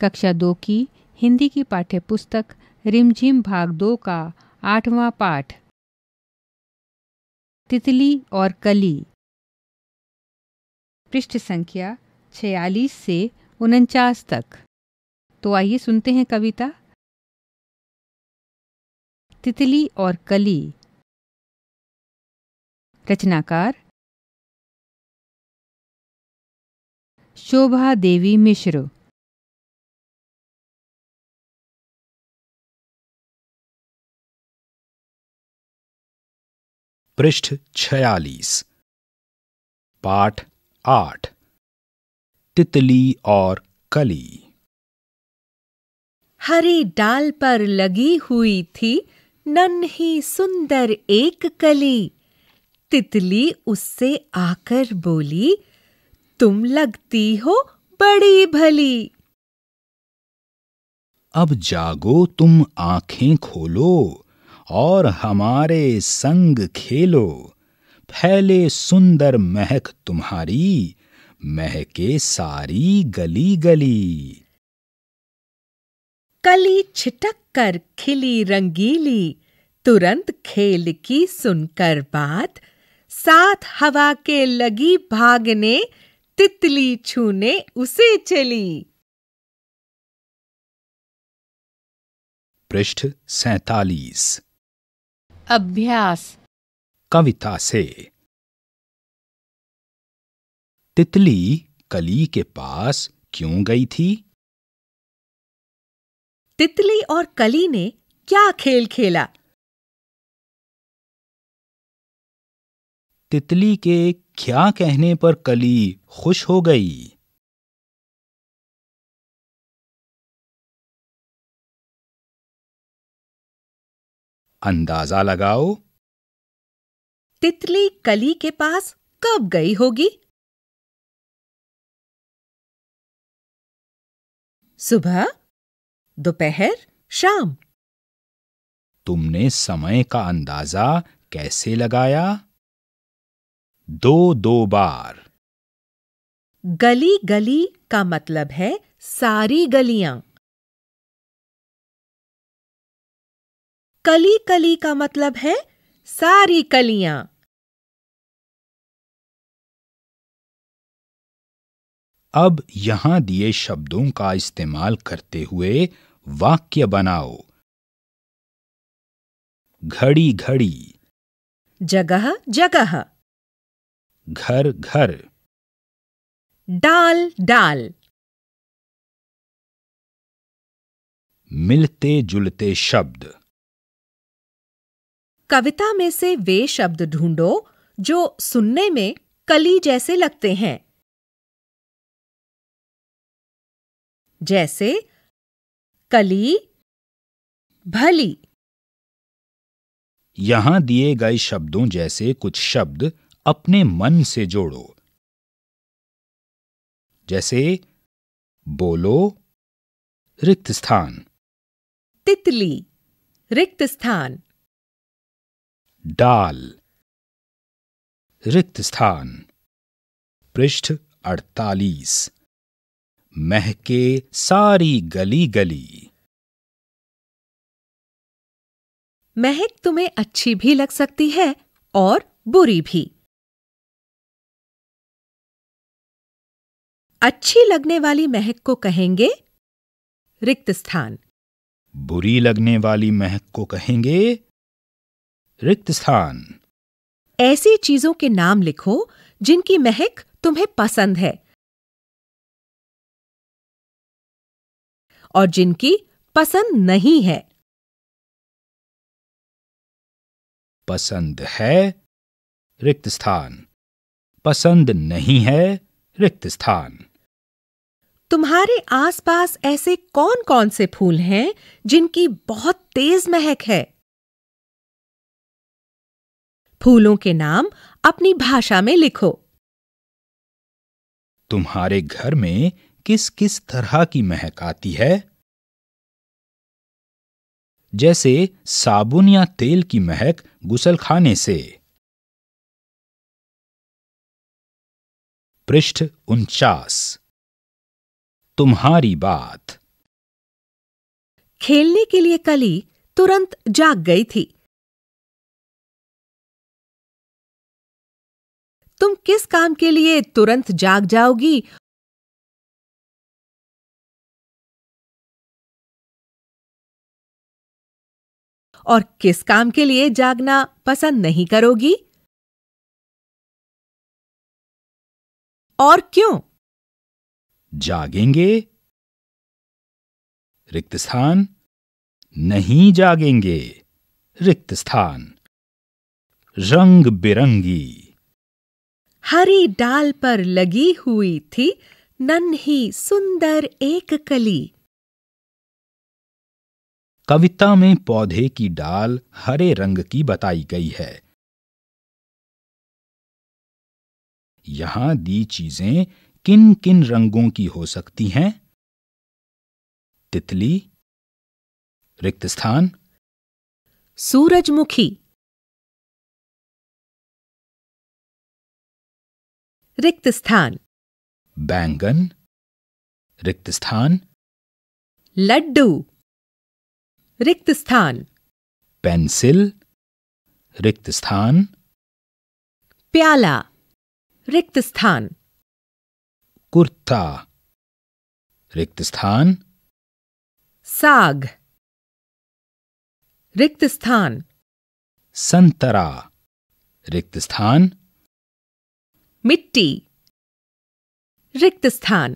कक्षा दो की हिंदी की पाठ्य पुस्तक रिमझिम भाग दो का आठवां पाठ तितली और कली पृष्ठ संख्या छियालीस से उनचास तक तो आइए सुनते हैं कविता तितली और कली रचनाकार शोभा देवी मिश्र पृष्ठ छयालीस पाठ आठ तितली और कली हरी डाल पर लगी हुई थी नन्ही सुंदर एक कली तितली उससे आकर बोली तुम लगती हो बड़ी भली अब जागो तुम आंखें खोलो और हमारे संग खेलो फैले सुंदर महक तुम्हारी महके सारी गली गली कली छिटक कर खिली रंगीली तुरंत खेल की सुनकर बात साथ हवा के लगी भागने तितली छूने उसे चली पृष्ठ सैतालीस अभ्यास कविता से तितली कली के पास क्यों गई थी तितली और कली ने क्या खेल खेला तितली के क्या कहने पर कली खुश हो गई अंदाजा लगाओ तितली कली के पास कब गई होगी सुबह दोपहर शाम तुमने समय का अंदाजा कैसे लगाया दो दो बार गली गली का मतलब है सारी गलियां कली कली का मतलब है सारी कलियां अब यहां दिए शब्दों का इस्तेमाल करते हुए वाक्य बनाओ घड़ी घड़ी जगह जगह घर घर डाल डाल मिलते जुलते शब्द कविता में से वे शब्द ढूंढो जो सुनने में कली जैसे लगते हैं जैसे कली भली यहां दिए गए शब्दों जैसे कुछ शब्द अपने मन से जोड़ो जैसे बोलो रिक्त स्थान तितली रिक्त स्थान डाल रिक्त स्थान पृष्ठ अड़तालीस महके सारी गली गली महक तुम्हें अच्छी भी लग सकती है और बुरी भी अच्छी लगने वाली महक को कहेंगे रिक्त स्थान बुरी लगने वाली महक को कहेंगे रिक्त स्थान ऐसी चीजों के नाम लिखो जिनकी महक तुम्हें पसंद है और जिनकी पसंद नहीं है पसंद है रिक्त स्थान पसंद नहीं है रिक्त स्थान तुम्हारे आसपास ऐसे कौन कौन से फूल हैं जिनकी बहुत तेज महक है फूलों के नाम अपनी भाषा में लिखो तुम्हारे घर में किस किस तरह की महक आती है जैसे साबुन या तेल की महक खाने से पृष्ठ उनचास तुम्हारी बात खेलने के लिए कली तुरंत जाग गई थी तुम किस काम के लिए तुरंत जाग जाओगी और किस काम के लिए जागना पसंद नहीं करोगी और क्यों जागेंगे रिक्त स्थान नहीं जागेंगे रिक्त स्थान रंग बिरंगी हरी डाल पर लगी हुई थी नन्ही सुंदर एक कली कविता में पौधे की डाल हरे रंग की बताई गई है यहां दी चीजें किन किन रंगों की हो सकती हैं तितली रिक्त स्थान सूरजमुखी रिक्त स्थान बैंगन रिक्त स्थान लड्डू रिक्त स्थान पेंसिल रिक्त स्थान प्याला रिक्त स्थान कुर्ता रिक्त स्थान साग रिक्त स्थान संतरा रिक्त स्थान मिट्टी रिक्त स्थान